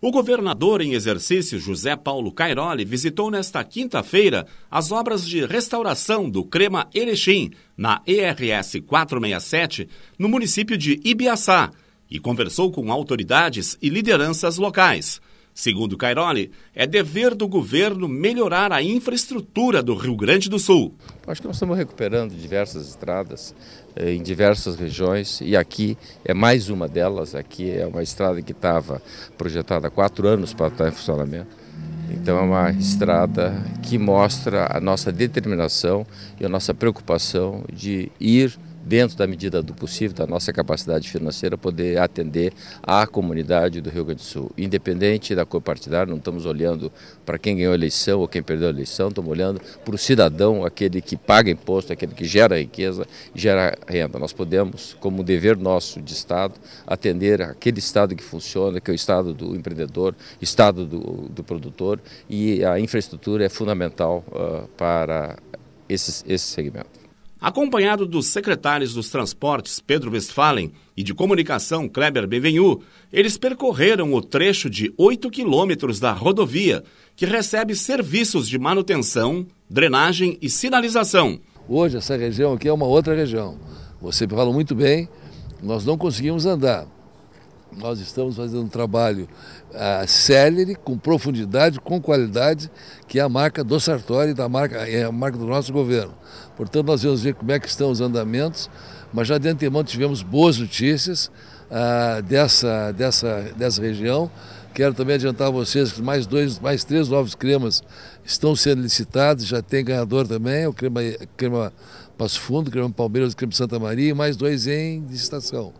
O governador em exercício José Paulo Cairoli visitou nesta quinta-feira as obras de restauração do Crema Erechim, na ERS 467, no município de Ibiaçá, e conversou com autoridades e lideranças locais. Segundo Cairoli, é dever do governo melhorar a infraestrutura do Rio Grande do Sul. Acho que nós estamos recuperando diversas estradas eh, em diversas regiões e aqui é mais uma delas. Aqui é uma estrada que estava projetada há quatro anos para estar em funcionamento. Então é uma estrada que mostra a nossa determinação e a nossa preocupação de ir dentro da medida do possível, da nossa capacidade financeira, poder atender à comunidade do Rio Grande do Sul. Independente da cor partidária, não estamos olhando para quem ganhou a eleição ou quem perdeu a eleição, estamos olhando para o cidadão, aquele que paga imposto, aquele que gera riqueza, gera renda. Nós podemos, como dever nosso de Estado, atender aquele Estado que funciona, que é o Estado do empreendedor, Estado do, do produtor, e a infraestrutura é fundamental uh, para esse, esse segmento acompanhado dos secretários dos transportes Pedro Westphalen e de comunicação Kleber Benvenu, eles percorreram o trecho de 8 quilômetros da rodovia, que recebe serviços de manutenção, drenagem e sinalização. Hoje essa região aqui é uma outra região. Você falou muito bem, nós não conseguimos andar. Nós estamos fazendo um trabalho uh, célere, com profundidade, com qualidade, que é a marca do Sartori, da marca, é a marca do nosso governo. Portanto, nós vamos ver como é que estão os andamentos, mas já de antemão tivemos boas notícias uh, dessa, dessa, dessa região. Quero também adiantar a vocês que mais dois, mais três novos cremas estão sendo licitados, já tem ganhador também, o crema, crema Passo Fundo, o crema Palmeiras, o crema Santa Maria e mais dois em licitação.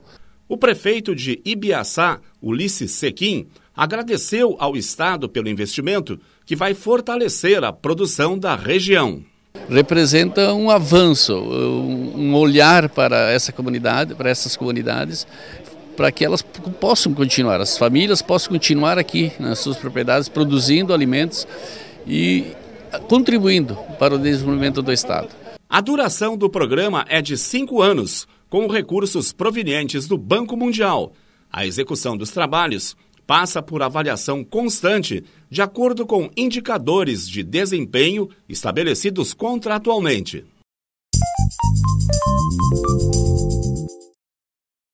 O prefeito de Ibiaçá, Ulisses Sequim, agradeceu ao Estado pelo investimento que vai fortalecer a produção da região. Representa um avanço, um olhar para essa comunidade, para essas comunidades, para que elas possam continuar, as famílias possam continuar aqui nas suas propriedades produzindo alimentos e ah, contribuindo para o desenvolvimento do Estado. A duração do programa é de cinco anos, com recursos provenientes do Banco Mundial. A execução dos trabalhos passa por avaliação constante, de acordo com indicadores de desempenho estabelecidos contratualmente.